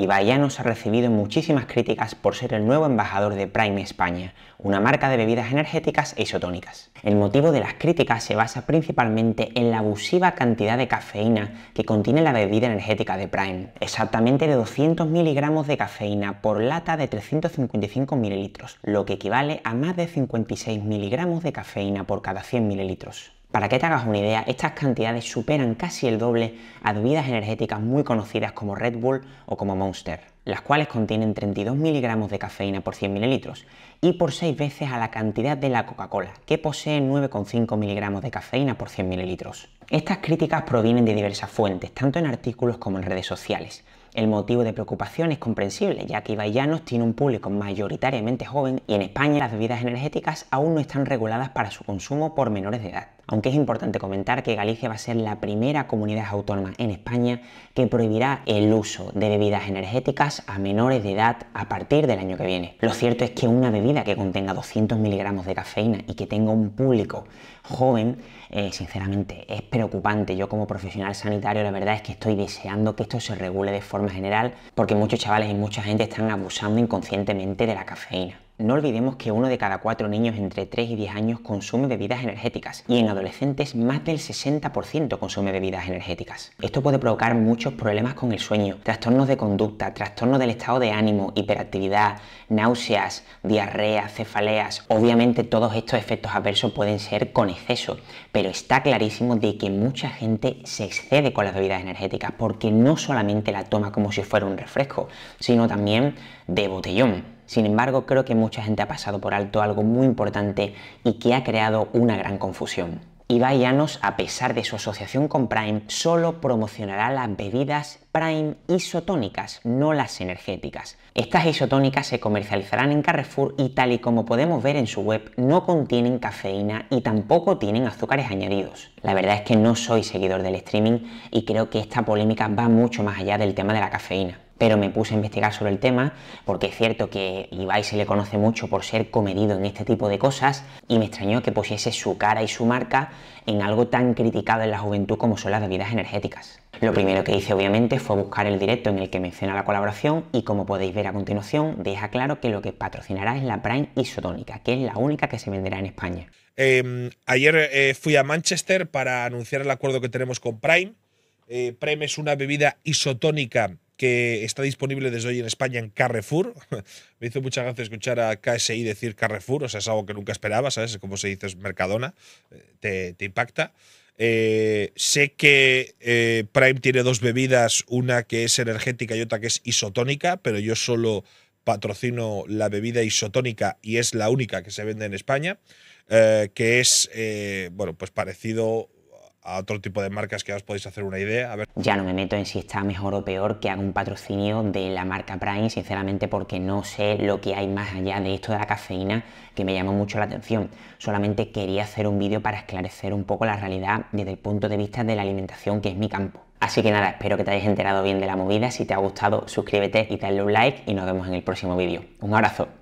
y se ha recibido muchísimas críticas por ser el nuevo embajador de Prime España, una marca de bebidas energéticas e isotónicas. El motivo de las críticas se basa principalmente en la abusiva cantidad de cafeína que contiene la bebida energética de Prime, exactamente de 200 miligramos de cafeína por lata de 355 mililitros, lo que equivale a más de 56 miligramos de cafeína por cada 100 mililitros. Para que te hagas una idea, estas cantidades superan casi el doble a bebidas energéticas muy conocidas como Red Bull o como Monster, las cuales contienen 32 miligramos de cafeína por 100 mililitros y por 6 veces a la cantidad de la Coca-Cola, que posee 9,5 miligramos de cafeína por 100 mililitros. Estas críticas provienen de diversas fuentes, tanto en artículos como en redes sociales. El motivo de preocupación es comprensible, ya que Ibaillanos tiene un público mayoritariamente joven y en España las bebidas energéticas aún no están reguladas para su consumo por menores de edad aunque es importante comentar que Galicia va a ser la primera comunidad autónoma en España que prohibirá el uso de bebidas energéticas a menores de edad a partir del año que viene. Lo cierto es que una bebida que contenga 200 miligramos de cafeína y que tenga un público joven, eh, sinceramente, es preocupante. Yo como profesional sanitario la verdad es que estoy deseando que esto se regule de forma general porque muchos chavales y mucha gente están abusando inconscientemente de la cafeína. No olvidemos que uno de cada cuatro niños entre 3 y 10 años consume bebidas energéticas y en adolescentes más del 60% consume bebidas energéticas. Esto puede provocar muchos problemas con el sueño, trastornos de conducta, trastornos del estado de ánimo, hiperactividad, náuseas, diarrea, cefaleas. Obviamente todos estos efectos adversos pueden ser con exceso, pero está clarísimo de que mucha gente se excede con las bebidas energéticas porque no solamente la toma como si fuera un refresco, sino también de botellón. Sin embargo, creo que mucha gente ha pasado por alto algo muy importante y que ha creado una gran confusión. Ibai Llanos, a pesar de su asociación con Prime, solo promocionará las bebidas Prime isotónicas, no las energéticas. Estas isotónicas se comercializarán en Carrefour y tal y como podemos ver en su web, no contienen cafeína y tampoco tienen azúcares añadidos. La verdad es que no soy seguidor del streaming y creo que esta polémica va mucho más allá del tema de la cafeína pero me puse a investigar sobre el tema, porque es cierto que Ibai se le conoce mucho por ser comedido en este tipo de cosas, y me extrañó que pusiese su cara y su marca en algo tan criticado en la juventud como son las bebidas energéticas. Lo primero que hice obviamente fue buscar el directo en el que menciona la colaboración y como podéis ver a continuación deja claro que lo que patrocinará es la Prime isotónica, que es la única que se venderá en España. Em, ayer eh, fui a Manchester para anunciar el acuerdo que tenemos con Prime. Eh, Prime es una bebida isotónica que está disponible desde hoy en España en Carrefour. Me hizo mucha gracia escuchar a KSI decir Carrefour, o sea, es algo que nunca esperaba, ¿sabes? Como se dice, Mercadona, eh, te, impacta. Eh, sé que eh, Prime tiene dos bebidas, una que es energética y otra que es isotónica, pero yo solo patrocino la bebida isotónica y es la única que se vende en España, que es, bueno, pues parecido a otro tipo de marcas que os podéis hacer una idea. A ver. Ya no me meto en si está mejor o peor que haga un patrocinio de la marca Prime, sinceramente porque no sé lo que hay más allá de esto de la cafeína que me llamó mucho la atención. Solamente quería hacer un vídeo para esclarecer un poco la realidad desde el punto de vista de la alimentación que es mi campo. Así que nada, espero que te hayas enterado bien de la movida. Si te ha gustado, suscríbete y dale un like y nos vemos en el próximo vídeo. Un abrazo.